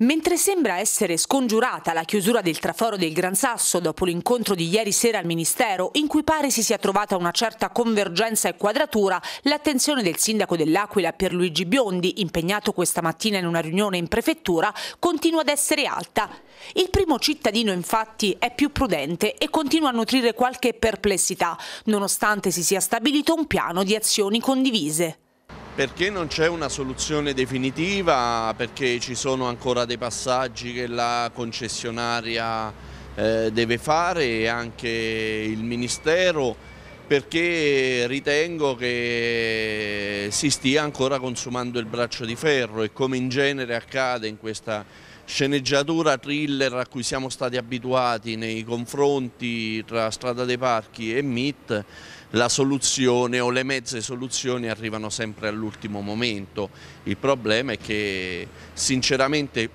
Mentre sembra essere scongiurata la chiusura del traforo del Gran Sasso dopo l'incontro di ieri sera al Ministero, in cui pare si sia trovata una certa convergenza e quadratura, l'attenzione del sindaco dell'Aquila per Luigi Biondi, impegnato questa mattina in una riunione in prefettura, continua ad essere alta. Il primo cittadino infatti è più prudente e continua a nutrire qualche perplessità, nonostante si sia stabilito un piano di azioni condivise. Perché non c'è una soluzione definitiva? Perché ci sono ancora dei passaggi che la concessionaria eh, deve fare e anche il Ministero perché ritengo che si stia ancora consumando il braccio di ferro e come in genere accade in questa situazione sceneggiatura thriller a cui siamo stati abituati nei confronti tra Strada dei Parchi e MIT, la soluzione o le mezze soluzioni arrivano sempre all'ultimo momento. Il problema è che sinceramente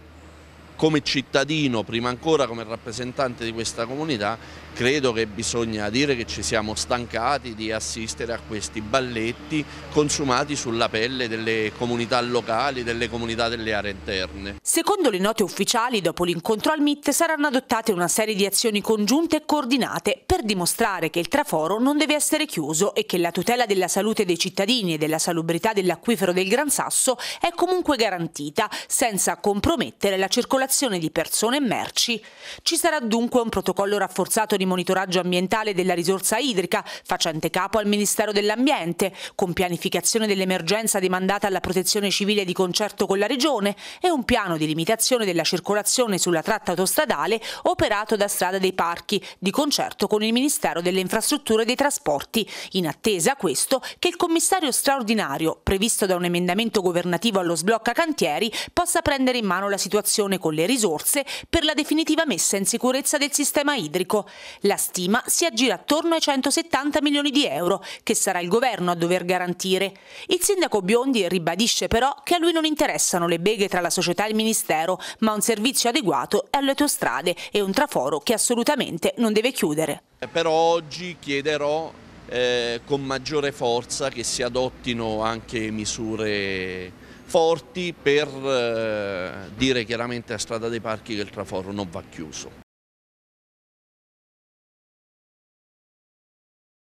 come cittadino, prima ancora come rappresentante di questa comunità, credo che bisogna dire che ci siamo stancati di assistere a questi balletti consumati sulla pelle delle comunità locali, delle comunità delle aree interne. Secondo le note ufficiali, dopo l'incontro al MIT saranno adottate una serie di azioni congiunte e coordinate per dimostrare che il traforo non deve essere chiuso e che la tutela della salute dei cittadini e della salubrità dell'acquifero del Gran Sasso è comunque garantita, senza compromettere la circolazione circolazione di persone e merci. Ci sarà dunque un protocollo rafforzato di monitoraggio ambientale della risorsa idrica, facente capo al Ministero dell'Ambiente, con pianificazione dell'emergenza demandata alla protezione civile di concerto con la Regione e un piano di limitazione della circolazione sulla tratta autostradale operato da Strada dei Parchi, di concerto con il Ministero delle Infrastrutture e dei Trasporti, in attesa questo che il commissario straordinario, previsto da un emendamento governativo allo sblocca cantieri, possa prendere in mano la situazione con le risorse per la definitiva messa in sicurezza del sistema idrico. La stima si aggira attorno ai 170 milioni di euro, che sarà il governo a dover garantire. Il sindaco Biondi ribadisce però che a lui non interessano le beghe tra la società e il Ministero, ma un servizio adeguato alle autostrade e un traforo che assolutamente non deve chiudere. Eh, per oggi chiederò eh, con maggiore forza che si adottino anche misure forti per eh, dire chiaramente a Strada dei Parchi che il traforo non va chiuso.